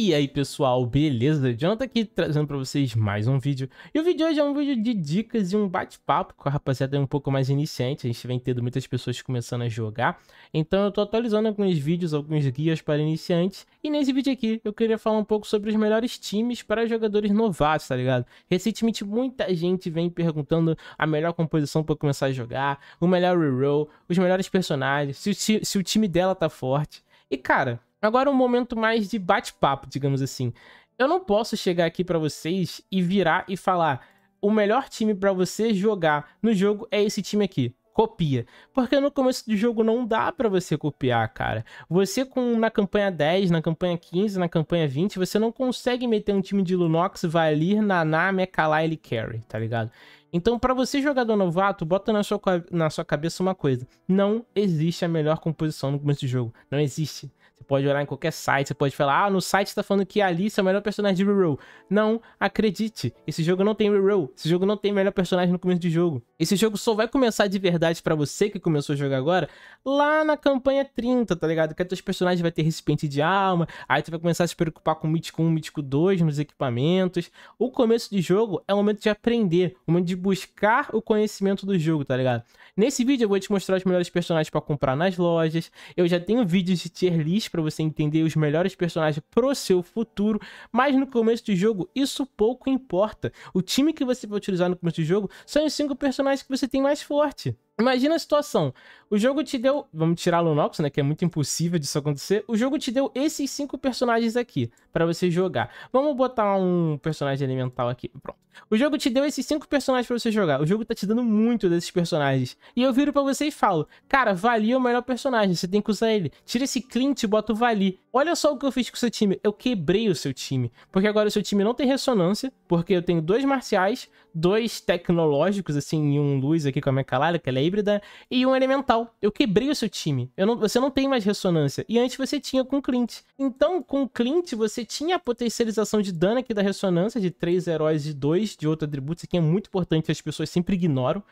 E aí pessoal, beleza? Jonathan aqui trazendo para vocês mais um vídeo. E o vídeo de hoje é um vídeo de dicas e um bate-papo com a rapaziada um pouco mais iniciante. A gente vem tendo muitas pessoas começando a jogar. Então eu tô atualizando alguns vídeos, alguns guias para iniciantes. E nesse vídeo aqui eu queria falar um pouco sobre os melhores times para jogadores novatos, tá ligado? Recentemente muita gente vem perguntando a melhor composição para começar a jogar, o melhor reroll, os melhores personagens, se o, se o time dela tá forte. E cara, Agora um momento mais de bate-papo, digamos assim. Eu não posso chegar aqui para vocês e virar e falar: "O melhor time para você jogar no jogo é esse time aqui" copia. Porque no começo do jogo não dá para você copiar, cara. Você com na campanha 10, na campanha 15, na campanha 20, você não consegue meter um time de Lunox, Valir, Naná, Mechalai e Carry, tá ligado? Então, para você jogador novato, bota na sua, na sua cabeça uma coisa. Não existe a melhor composição no começo do jogo. Não existe. Você pode olhar em qualquer site, você pode falar, ah, no site tá falando que a Alice é o melhor personagem de reroll. Não, acredite, esse jogo não tem reroll, esse jogo não tem melhor personagem no começo do jogo. Esse jogo só vai começar de verdade para você que começou a jogar agora, lá na campanha 30, tá ligado? Que os teus personagens vai ter recipiente de alma, aí tu vai começar a se preocupar com o Mítico 1, Mítico 2 nos equipamentos. O começo do jogo é o momento de aprender, o momento de buscar o conhecimento do jogo, tá ligado? Nesse vídeo eu vou te mostrar os melhores personagens para comprar nas lojas, eu já tenho vídeos de tier list para você entender os melhores personagens pro seu futuro, mas no começo do jogo isso pouco importa. O time que você vai utilizar no começo do jogo são os cinco personagens que você tem mais forte. Imagina a situação. O jogo te deu. Vamos tirar Lunox, né? Que é muito impossível disso acontecer. O jogo te deu esses cinco personagens aqui para você jogar. Vamos botar um personagem elemental aqui. Pronto. O jogo te deu esses cinco personagens para você jogar. O jogo tá te dando muito desses personagens. E eu viro para você e falo: Cara, Vali é o melhor personagem. Você tem que usar ele. Tira esse Clint e bota o Vali. Olha só o que eu fiz com o seu time. Eu quebrei o seu time. Porque agora o seu time não tem ressonância. Porque eu tenho dois marciais, dois tecnológicos, assim, e um luz aqui com a minha calada, que ela é híbrida e um elemental. Eu quebrei o seu time. Não, você não tem mais ressonância. E antes você tinha com o Clint. Então, com o Clint, você tinha a potencialização de dano aqui da ressonância, de 3 heróis e 2 de outro atributo. Isso aqui é muito importante, as pessoas sempre ignoram.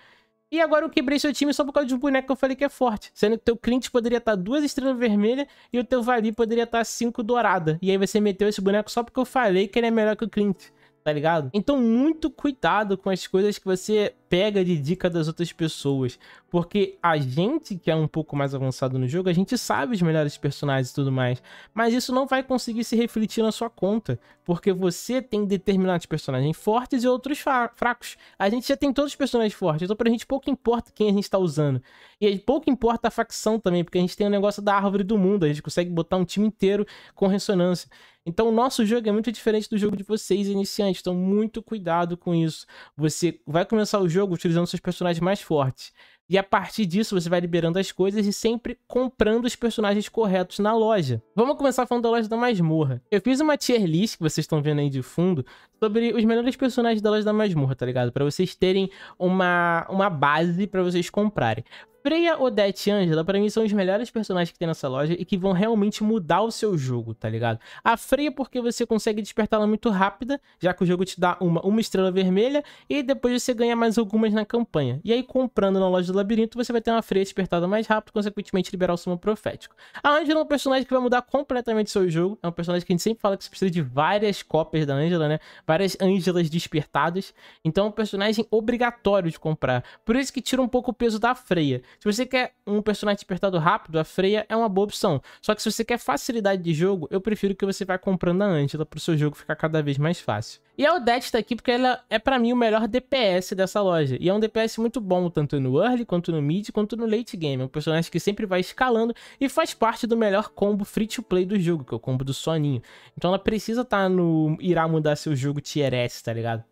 E agora eu quebrei seu time só por causa de um boneco que eu falei que é forte. Sendo que o teu Clint poderia estar duas estrelas vermelhas e o teu Vali poderia estar cinco dourada. E aí você meteu esse boneco só porque eu falei que ele é melhor que o Clint, tá ligado? Então muito cuidado com as coisas que você pega de dica das outras pessoas. Porque a gente que é um pouco mais avançado no jogo, a gente sabe os melhores personagens e tudo mais. Mas isso não vai conseguir se refletir na sua conta. Porque você tem determinados personagens fortes e outros fracos. A gente já tem todos os personagens fortes. Então pra gente pouco importa quem a gente tá usando. E pouco importa a facção também, porque a gente tem o um negócio da árvore do mundo. A gente consegue botar um time inteiro com ressonância. Então, o nosso jogo é muito diferente do jogo de vocês, iniciantes. Então, muito cuidado com isso. Você vai começar o jogo jogo utilizando seus personagens mais fortes. E a partir disso você vai liberando as coisas e sempre comprando os personagens corretos na loja. Vamos começar falando da loja da masmorra. Eu fiz uma tier list que vocês estão vendo aí de fundo sobre os melhores personagens da loja da masmorra, tá ligado? Para vocês terem uma, uma base para vocês comprarem. Freya, Odette e Angela, pra mim, são os melhores personagens que tem nessa loja e que vão realmente mudar o seu jogo, tá ligado? A Freya, porque você consegue despertá-la muito rápida, já que o jogo te dá uma, uma estrela vermelha, e depois você ganha mais algumas na campanha. E aí, comprando na loja do labirinto, você vai ter uma Freya despertada mais rápido, consequentemente liberar o sumo profético. A Angela é um personagem que vai mudar completamente o seu jogo, é um personagem que a gente sempre fala que você precisa de várias cópias da Angela, né? Várias Angelas despertadas. Então, é um personagem obrigatório de comprar. Por isso que tira um pouco o peso da Freya. Se você quer um personagem despertado rápido, a Freya é uma boa opção. Só que se você quer facilidade de jogo, eu prefiro que você vá comprando a Angela para o seu jogo ficar cada vez mais fácil. E a Odette tá aqui porque ela é para mim o melhor DPS dessa loja. E é um DPS muito bom, tanto no early, quanto no mid, quanto no late game. É um personagem que sempre vai escalando e faz parte do melhor combo free to play do jogo, que é o combo do soninho. Então ela precisa estar tá no irá mudar seu jogo tier S, tá ligado?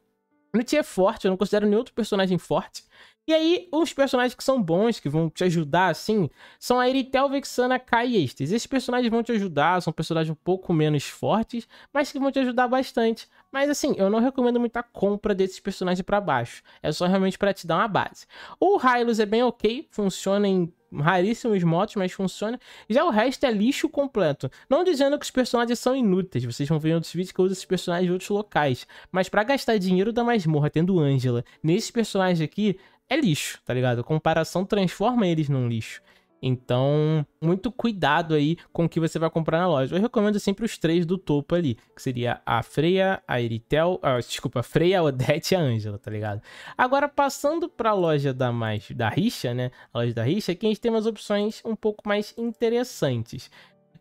Nietzsche é forte, eu não considero nenhum outro personagem forte. E aí, os personagens que são bons, que vão te ajudar, assim, são a Eritel, Vexana, Kai e Estes. Esses personagens vão te ajudar, são personagens um pouco menos fortes, mas que vão te ajudar bastante. Mas assim, eu não recomendo muita compra desses personagens para baixo. É só realmente para te dar uma base. O Hylos é bem ok, funciona em raríssimos motos, mas funciona. Já o resto é lixo completo. Não dizendo que os personagens são inúteis, vocês vão ver em outros vídeos que eu uso esses personagens em outros locais. Mas para gastar dinheiro da masmorra, tendo Angela, nesses personagens aqui, é lixo, tá ligado? A comparação transforma eles num lixo. Então, muito cuidado aí com o que você vai comprar na loja. Eu recomendo sempre os três do topo ali, que seria a Freia, a Eritel, desculpa, a Freia, a Odete e a Ângela, tá ligado? Agora, passando para a loja da mais da Richa, né? A loja da Richa, aqui a gente tem umas opções um pouco mais interessantes.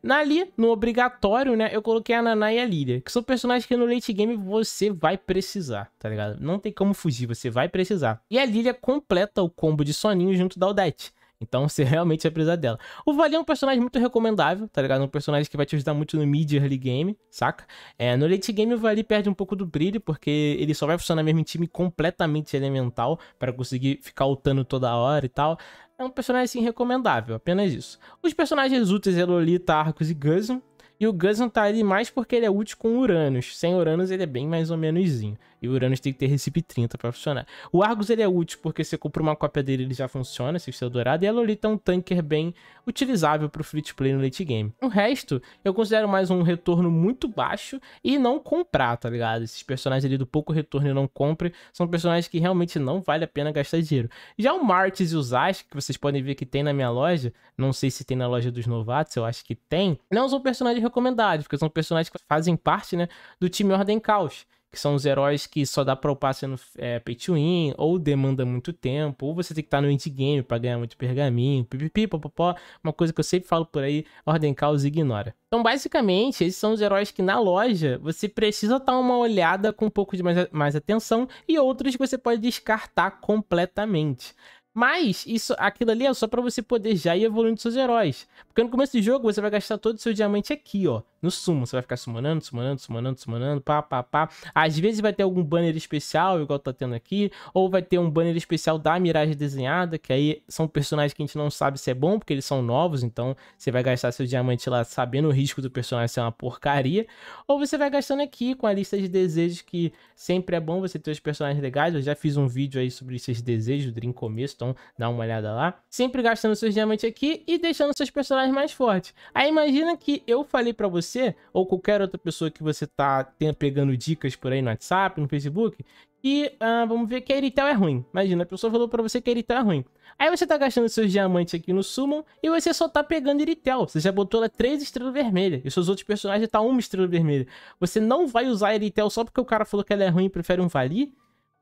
Ali, no obrigatório, né, eu coloquei a Naná e a Lilia, que são personagens que no late game você vai precisar, tá ligado? Não tem como fugir, você vai precisar. E a Lilia completa o combo de soninho junto da Odette. Então você realmente vai precisar dela. O Vali é um personagem muito recomendável, tá ligado? Um personagem que vai te ajudar muito no mid early game, saca? É, no late game o Vali perde um pouco do brilho, porque ele só vai funcionar mesmo em time completamente elemental para conseguir ficar ultando toda hora e tal. É um personagem assim recomendável, apenas isso. Os personagens úteis é Lolita, Arcos e Guzman. E o Guzman tá ali mais porque ele é útil com Uranus. Sem Uranus ele é bem mais ou menoszinho. E o Uranus tem que ter Recipe 30 para funcionar. O Argus ele é útil porque você compra uma cópia dele ele já funciona, se seu dourado. E a Lolita é um tanker bem utilizável para o free to play no late game. O resto, eu considero mais um retorno muito baixo e não comprar, tá ligado? Esses personagens ali do pouco retorno e não compre são personagens que realmente não vale a pena gastar dinheiro. Já o Martes e os Ash que vocês podem ver que tem na minha loja, não sei se tem na loja dos novatos, eu acho que tem, não são personagens recomendados, porque são personagens que fazem parte né, do time Ordem Caos que são os heróis que só dá pra upar sendo é, pay to win, ou demanda muito tempo, ou você tem que estar tá no endgame pra ganhar muito pergaminho, pipipi, popopó, uma coisa que eu sempre falo por aí, ordem caos ignora. Então, basicamente, esses são os heróis que na loja você precisa dar tá uma olhada com um pouco de mais, mais atenção, e outros que você pode descartar completamente. Mas isso, aquilo ali é só para você poder já ir evoluindo seus heróis. Porque no começo do jogo você vai gastar todo o seu diamante aqui, ó no sumo. Você vai ficar sumonando, sumonando, sumonando, sumonando, pá, pá, pá. Às vezes vai ter algum banner especial, igual tá tendo aqui, ou vai ter um banner especial da miragem desenhada, que aí são personagens que a gente não sabe se é bom, porque eles são novos, então você vai gastar seu diamante lá sabendo o risco do personagem ser uma porcaria, ou você vai gastando aqui com a lista de desejos que sempre é bom você ter os personagens legais. Eu já fiz um vídeo aí sobre esses desejos, o Dream Começo, então dá uma olhada lá. Sempre gastando seus diamantes aqui e deixando seus personagens mais fortes. Aí imagina que eu falei para você você ou qualquer outra pessoa que você tá tenha pegando dicas por aí no WhatsApp, no Facebook, e ah, vamos ver que a Eritel é ruim. Imagina, a pessoa falou para você que a Eritel é ruim. Aí você tá gastando seus diamantes aqui no Summon e você só tá pegando Eritel. Você já botou três estrelas vermelhas e seus outros personagens tá uma estrela vermelha. Você não vai usar a Eritel só porque o cara falou que ela é ruim e prefere um Vali?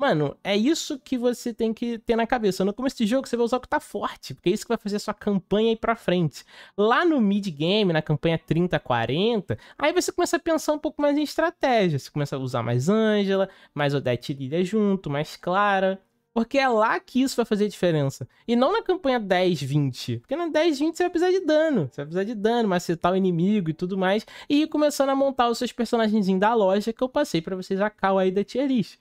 Mano, é isso que você tem que ter na cabeça. No começo do jogo, você vai usar o que tá forte, porque é isso que vai fazer a sua campanha ir pra frente. Lá no mid-game, na campanha 30, 40, aí você começa a pensar um pouco mais em estratégia. Você começa a usar mais Ângela, mais Odete Lilia junto, mais Clara. Porque é lá que isso vai fazer a diferença. E não na campanha 10, 20. Porque na 10, 20 você vai precisar de dano. Você vai precisar de dano, macetar o inimigo e tudo mais. E começando a montar os seus personagens da loja que eu passei para vocês a cal aí da tier list.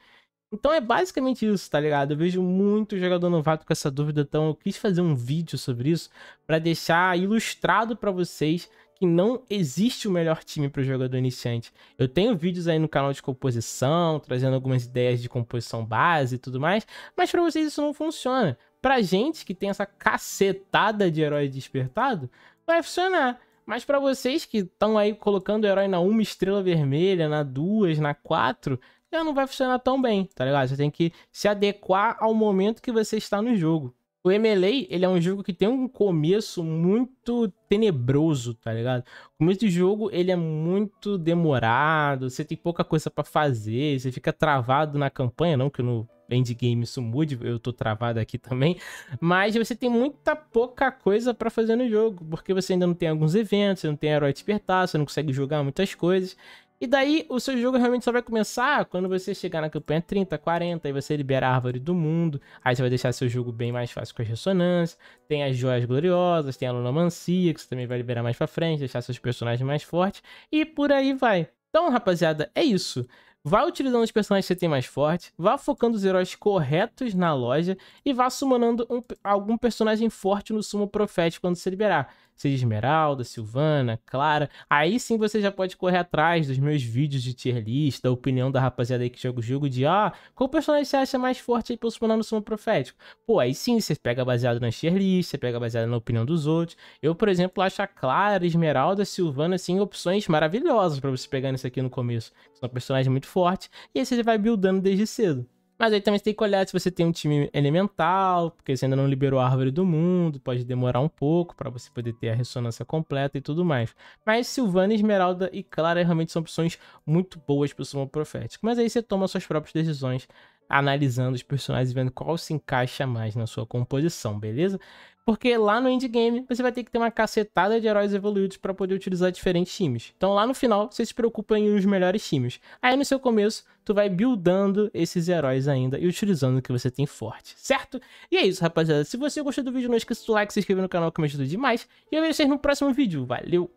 Então é basicamente isso, tá ligado? Eu vejo muito jogador novato com essa dúvida, então eu quis fazer um vídeo sobre isso para deixar ilustrado para vocês que não existe o melhor time para o jogador iniciante. Eu tenho vídeos aí no canal de composição, trazendo algumas ideias de composição base e tudo mais, mas para vocês isso não funciona. Pra gente que tem essa cacetada de herói despertado, vai funcionar. Mas para vocês que estão aí colocando o herói na uma estrela vermelha, na duas, na quatro, já não vai funcionar tão bem, tá ligado? Você tem que se adequar ao momento que você está no jogo. O MLA, ele é um jogo que tem um começo muito tenebroso, tá ligado? O começo do jogo, ele é muito demorado, você tem pouca coisa para fazer, você fica travado na campanha, não que no endgame isso mude, eu tô travado aqui também, mas você tem muita pouca coisa para fazer no jogo, porque você ainda não tem alguns eventos, você não tem herói despertar, você não consegue jogar muitas coisas, e daí o seu jogo realmente só vai começar quando você chegar na campanha 30, 40, aí você libera a árvore do mundo, aí você vai deixar seu jogo bem mais fácil com as ressonâncias, tem as joias gloriosas, tem a lunomancia, que você também vai liberar mais pra frente, deixar seus personagens mais fortes, e por aí vai. Então, rapaziada, é isso. Vá utilizando os personagens que você tem mais forte, vá focando os heróis corretos na loja e vá summonando um, algum personagem forte no sumo profético quando você liberar seja Esmeralda, Silvana, Clara. Aí sim você já pode correr atrás dos meus vídeos de tier list, da opinião da rapaziada aí que joga o jogo de, ah, qual personagem você acha mais forte aí pelo eu no sumo profético? Pô, aí sim, você pega baseado na tier list, você pega baseado na opinião dos outros. Eu, por exemplo, acho a Clara, Esmeralda, Silvana, assim, opções maravilhosas para você pegar nisso aqui no começo. São personagens muito fortes, e aí você já vai buildando desde cedo. Mas aí também você tem que olhar se você tem um time elemental, porque você ainda não liberou a árvore do mundo, pode demorar um pouco para você poder ter a ressonância completa e tudo mais. Mas Silvana, Esmeralda e Clara realmente são opções muito boas para o sumo profético. Mas aí você toma suas próprias decisões analisando os personagens e vendo qual se encaixa mais na sua composição, beleza? Porque lá no endgame você vai ter que ter uma cacetada de heróis evoluídos para poder utilizar diferentes times. Então lá no final você se preocupa em os melhores times. Aí no seu começo tu vai buildando esses heróis ainda e utilizando o que você tem forte, certo? E é isso, rapaziada. Se você gostou do vídeo, não esqueça do like, se inscrever no canal que me ajuda demais. E eu vejo vocês no próximo vídeo. Valeu!